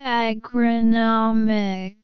Agronomics